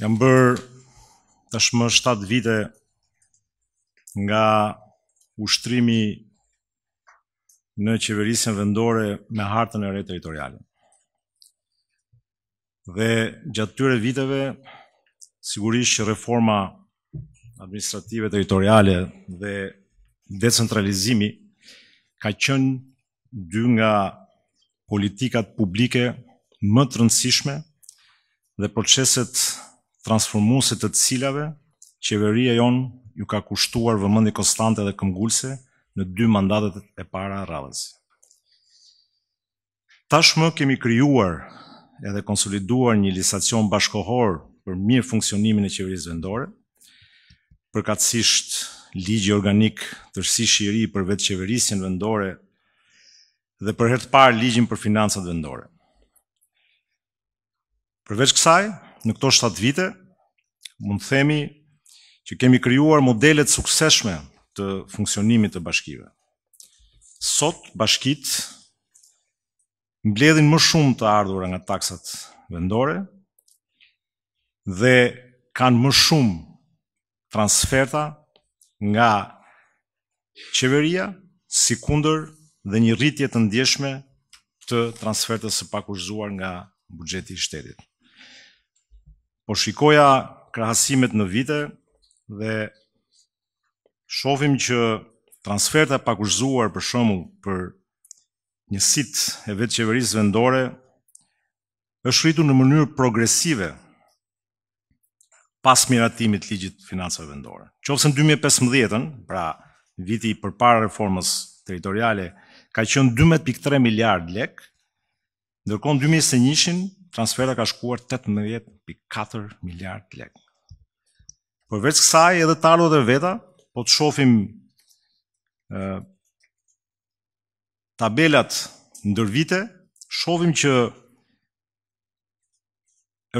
Jam bërë të shmë 7 vite nga ushtrimi në qeverisën vendore me hartën e rejtë teritoriali. Dhe gjatë tyre viteve, sigurisht që reforma administrative teritoriali dhe decentralizimi ka qënë dy nga politikat publike më të rëndësishme dhe proceset transformuese të cilave qeveria jon ju ka kushtuar vëmendje konstante dhe këmgullse në dy mandatet e para radhës. Tashmë kemi krijuar edhe konsoliduar një lisacion bashkohor për mirë funksionimin e qeverisë vendore, përkatësisht ligji organik të rësishë i për vetë qeverisën vendore dhe për hertë parë ligjin për financat vendore. Përveç kësaj, në këto 7 vite, mund të themi që kemi kryuar modelet sukseshme të funksionimit të bashkive. Sot, bashkit mbledhin më shumë të ardhura nga taksat vendore dhe kanë më shumë transferta nga qeveria, si kunder dhe një rritje të ndjeshme të transferta së pakushzuar nga budgeti shtetit po shikoja krahasimet në vite dhe shofim që transferta pak për shumë për një sit e vetë qeverisë vendore është rritu në mënyrë progresive pas miratimit ligjit finansëve vendore. Qovëse në 2015-ën, pra viti për para reformës teritoriale, ka qënë 12.3 miljard lek, nërkon 2021-ën transfera ka shkuar 18.4 miliard lekë. Përveç kësaj edhe të ardhurat e veta, po të shohim ë tabelat ndër vite, shohim që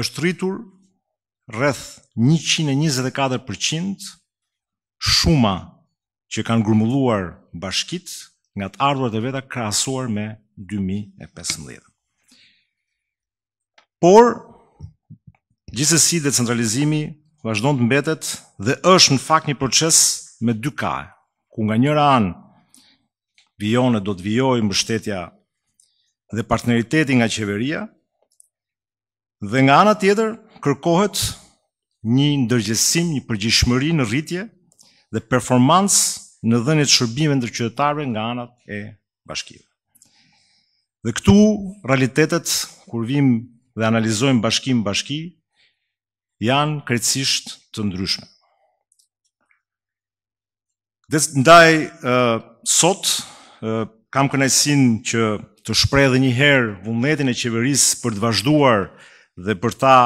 është rritur rreth 124% shuma që kanë grumbulluar bashkitë nga të ardhurat e veta krahasuar me 2015. Por, gjithësësi decentralizimi vazhdon të mbetet dhe është në fakt një proces me dy ka, ku nga njëra anë e do të vijoj mbështetja dhe partneriteti nga qeveria, dhe nga anë tjetër kërkohet një ndërgjesim, një përgjishmëri në rritje dhe performansë në dhenit shërbime ndër qytetarëve nga anët e bashkive. Dhe këtu realitetet, kur vim dhe analizojmë bashkim bashki, janë krecisht të ndryshme. Dhe ndaj sot, kam kënajsin që të shprej dhe njëherë vullnetin e qeveris për të vazhduar dhe për ta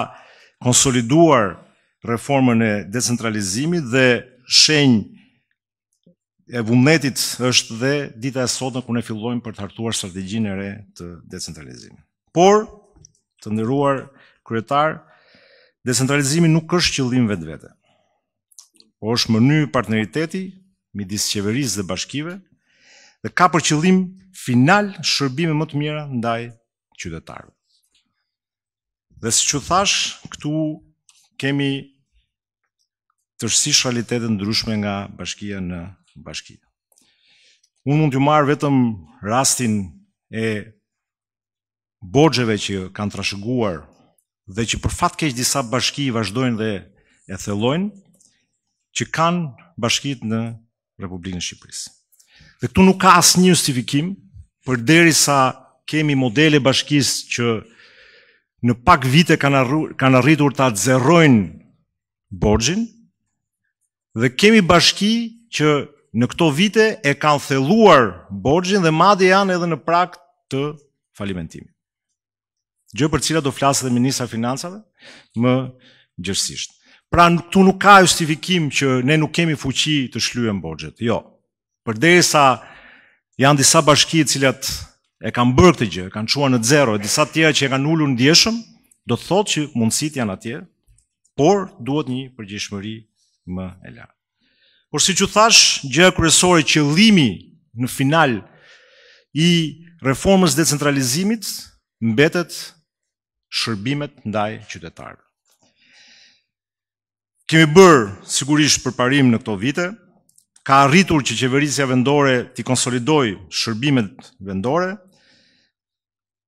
konsoliduar reformën e decentralizimit dhe shenjë e vullnetit është dhe dita e sotën ku ne fillojmë për të hartuar strategjinë e re të decentralizimit. Por, të ndëruar kryetar, decentralizimi nuk është qëllim vetë vete, po është një partneriteti, midis qeverisë dhe bashkive, dhe ka për qëllim final shërbime më të mira ndaj qytetarëve. Dhe si që thash, këtu kemi tërsi shalitetet ndryshme nga bashkia në bashkia. Unë mund të marë vetëm rastin e borgjeve që kanë trashëguar dhe që për fatë keqë disa bashki i vazhdojnë dhe e thellojnë, që kanë bashkit në Republikën Shqipërisë. Dhe këtu nuk ka asë një stifikim për deri sa kemi modele bashkis që në pak vite kanë arritur të atëzerojnë borxhin dhe kemi bashki që në këto vite e kanë thelluar borxhin dhe madhe janë edhe në prag të falimentimit. Gjë për cila do flasë dhe Ministra Finansatë, më gjërësisht. Pra, tu nuk ka justifikim që ne nuk kemi fuqi të shlujën bërgjët. Jo, për dhejë sa janë disa bashki cilat e kanë bërë këtë gjë, kanë qua në zero, e disa tjera që e kanë ullu në djeshëm, do të thotë që mundësit janë atje, por duhet një përgjishmëri më e la. Por si që thash, gjë e kërësore që limi në final i reformës decentralizimit, mbetet shërbimet ndaj qytetarëve. Kemi bërë sigurisht përparim në këto vite, ka arritur që qeverisja vendore të konsolidoj shërbimet vendore,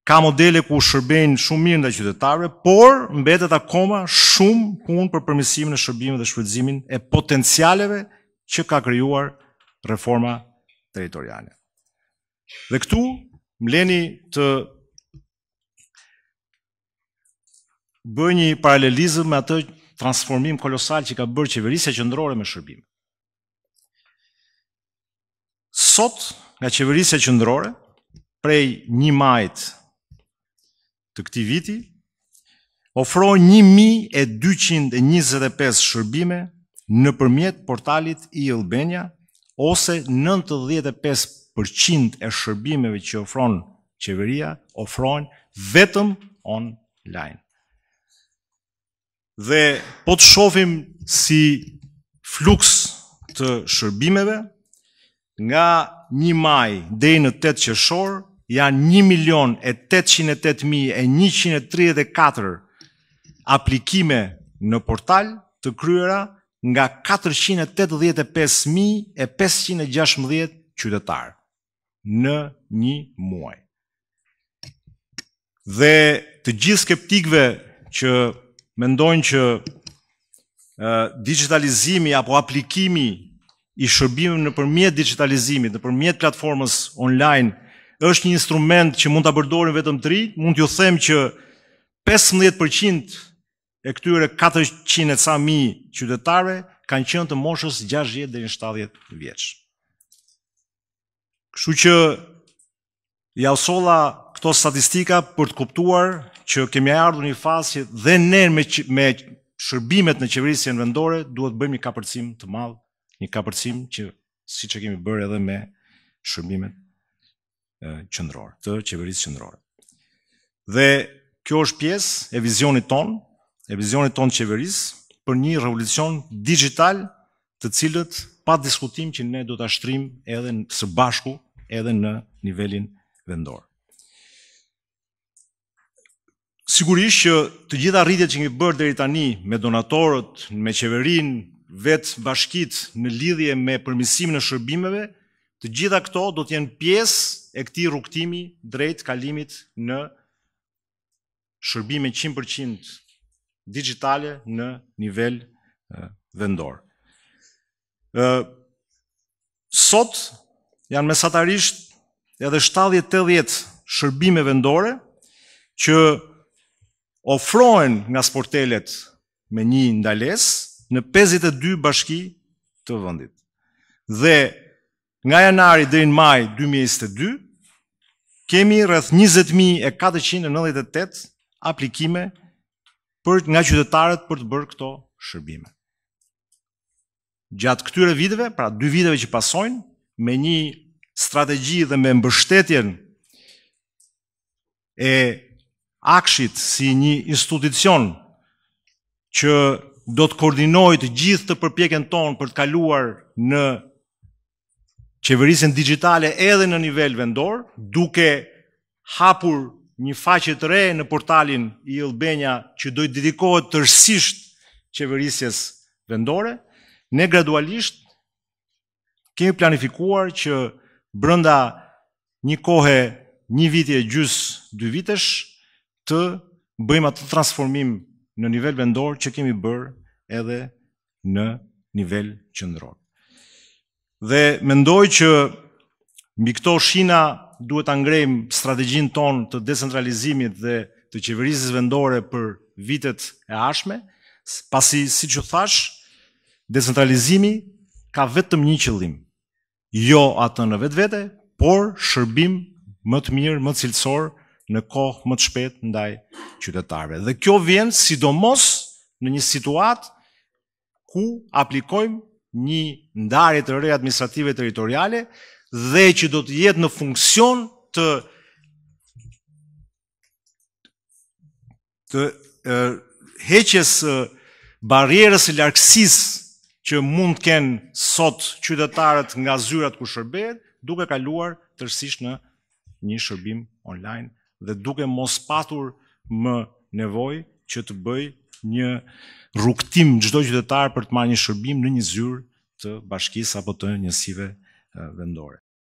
ka modele ku shërbejnë shumë mirë nda qytetarëve, por mbetet akoma shumë pun për përmisimin e shërbime dhe shpëtzimin e potencialeve që ka kryuar reforma teritoriale. Dhe këtu, mleni të bëjë një paralelizëm me atë transformim kolosal që ka bërë qeverisja qëndrore me shërbime. Sot, nga qeverisja qëndrore, prej një majt të këti viti, ofroj 1.225 shërbime në përmjet portalit i Elbenja, ose 95% e shërbimeve që ofron qeveria, ofronë vetëm online dhe po të shofim si fluks të shërbimeve, nga 1 maj dhe në 8 qëshor, janë 1 milion 808.134 aplikime në portal të kryera nga 485.516 qytetarë në një muaj. Dhe të gjithë skeptikve që mendojnë që digitalizimi apo aplikimi i shërbimit në përmjet digitalizimit, në përmjet platformës online, është një instrument që mund të abërdorin vetëm të ri, mund t'ju them që 15% e këtyre 400 e ca mi qytetare kanë qënë të moshës 60 dhe 70 vjeqë. Kështu që ja usola këto statistika për të kuptuar që kemi ardhur një fazë dhe ne me me shërbimet në qeverisjen vendore duhet bëjmë një kapërcim të madh, një kapërcim që siç e kemi bërë edhe me shërbimet e, të qeverisë qendrore. Dhe kjo është pjesë e vizionit ton, e vizionit ton qeverisë për një revolucion digital të cilët pa diskutim që ne do të ashtrim edhe së bashku edhe në nivelin vendore. Sigurisht që të gjitha rritjet që kemi bërë deri tani me donatorët, me qeverinë, vetë bashkit në lidhje me përmisim e shërbimeve, të gjitha këto do të jenë pjesë e këtij rrugtimi drejt kalimit në shërbime 100% digitale në nivel vendor. Ë sot janë mesatarisht edhe 70-80 shërbime vendore që ofrojnë nga sportelet me një ndales në 52 bashki të vendit. Dhe nga janari dhe në maj 2022, kemi rrëth 20.498 aplikime për nga qytetarët për të bërë këto shërbime. Gjatë këtyre viteve, pra dy viteve që pasojnë, me një strategji dhe me mbështetjen e akshit si një institucion që do të koordinoj të gjithë të përpjekën tonë për të kaluar në qeverisën digitale edhe në nivel vendor, duke hapur një faqe të re në portalin i Elbenja që dojtë dedikohet tërsisht qeverisjes vendore, ne gradualisht kemi planifikuar që brënda një kohe një vitje gjysë dy vitesh, të bëjmë atë transformim në nivel vendor që kemi bërë edhe në nivel qëndror. Dhe mendoj që mbi këto shina duhet ta ngrejmë strategjin ton të decentralizimit dhe të qeverisjes vendore për vitet e ashme, pasi si që thash, decentralizimi ka vetëm një qëllim, jo atë në vetë vete, por shërbim më të mirë, më cilësor, të në kohë më të shpet ndaj qytetarve. Dhe kjo vjen sidomos në një situat ku aplikojmë një ndarje të re administrative teritoriale dhe që do të jetë në funksion të të heqes barierës e larkësis që mund të kenë sot qytetarët nga zyrat ku shërber, duke kaluar tërsisht në një shërbim online dhe duke mos patur më nevoj që të bëj një rukëtim gjdoj qytetarë për të marrë një shërbim në një zyrë të bashkisë apo të njësive vendore.